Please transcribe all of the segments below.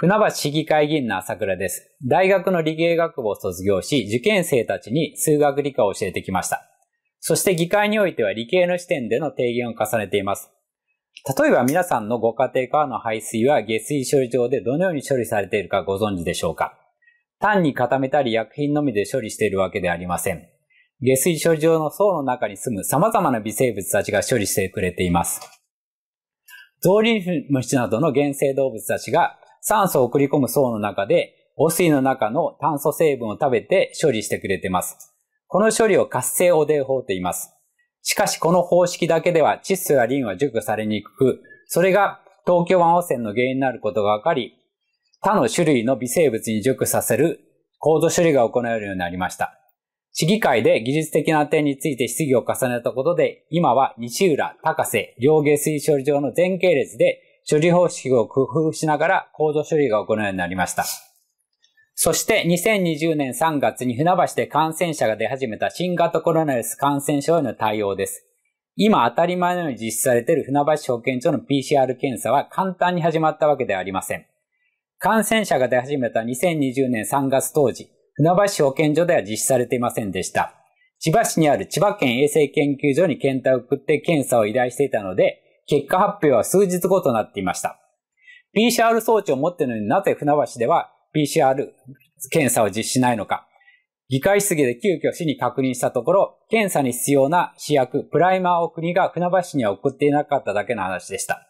船橋市議会議員の朝倉です。大学の理系学部を卒業し、受験生たちに数学理科を教えてきました。そして議会においては理系の視点での提言を重ねています。例えば皆さんのご家庭からの排水は下水処理場でどのように処理されているかご存知でしょうか単に固めたり薬品のみで処理しているわけではありません。下水処理場の層の中に住む様々な微生物たちが処理してくれています。ゾウリムシなどの原生動物たちが酸素を送り込む層の中で、汚水の中の炭素成分を食べて処理してくれています。この処理を活性汚泥法と言います。しかしこの方式だけでは窒素やリンは除去されにくく、それが東京湾汚染の原因になることが分かり、他の種類の微生物に除去させる高度処理が行えるようになりました。市議会で技術的な点について質疑を重ねたことで、今は西浦、高瀬、両下水処理場の全系列で処理方式を工夫しながら高度処理が行うようになりました。そして2020年3月に船橋で感染者が出始めた新型コロナウイルス感染症への対応です。今当たり前のように実施されている船橋保健所の PCR 検査は簡単に始まったわけではありません。感染者が出始めた2020年3月当時、船橋保健所では実施されていませんでした。千葉市にある千葉県衛生研究所に検体を送って検査を依頼していたので、結果発表は数日後となっていました。PCR 装置を持っているのになぜ船橋では PCR 検査を実施しないのか。議会質疑で急遽市に確認したところ、検査に必要な試薬、プライマーを国が船橋市には送っていなかっただけの話でした。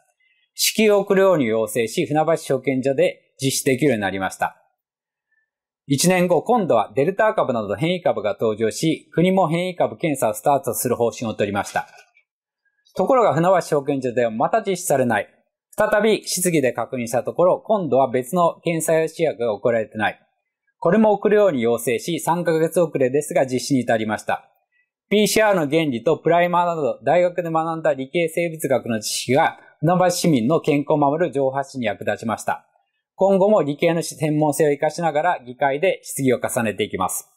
支給を送るように要請し、船橋証券所で実施できるようになりました。1年後、今度はデルタ株など変異株が登場し、国も変異株検査をスタートする方針を取りました。ところが船橋証券所ではまた実施されない。再び質疑で確認したところ、今度は別の検査用試薬が送られてない。これも送るように要請し、3ヶ月遅れですが実施に至りました。PCR の原理とプライマーなど大学で学んだ理系生物学の知識が船橋市民の健康を守る上発信に役立ちました。今後も理系の専門性を活かしながら議会で質疑を重ねていきます。